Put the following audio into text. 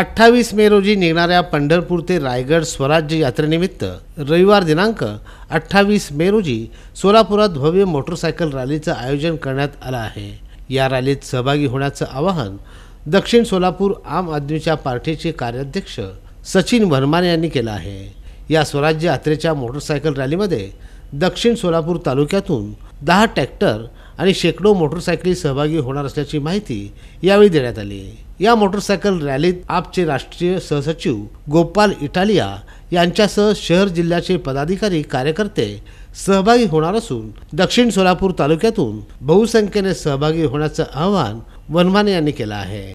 अठ्ठावीस मे रोजी निघणाऱ्या पंढरपूर ते रायगड स्वराज्य यात्रेनिमित्त रविवार दिनांक अठ्ठावीस मे रोजी सोलापुरात भव्य मोटरसायकल रॅलीचं आयोजन करण्यात आलं आहे या रॅलीत सहभागी होण्याचं आवाहन दक्षिण सोलापूर आम आदमीच्या पार्टीचे कार्याध्यक्ष सचिन वर्माने यांनी केलं आहे या स्वराज्य यात्रेच्या मोटरसायकल रॅलीमध्ये दक्षिण सोलापूर तालुक्यातून दहा ट्रॅक्टर आणि शेकडो मोटरसायकली सहभागी होणार असल्याची माहिती यावेळी देण्यात आली या मोटरसायकल रॅलीत आपचे राष्ट्रीय सहसचिव गोपाल इटालिया यांच्यासह शहर जिल्ह्याचे पदाधिकारी कार्यकर्ते सहभागी होणार असून दक्षिण सोलापूर तालुक्यातून बहुसंख्येने सहभागी होण्याचं आवाहन वनमाने यांनी केलं आहे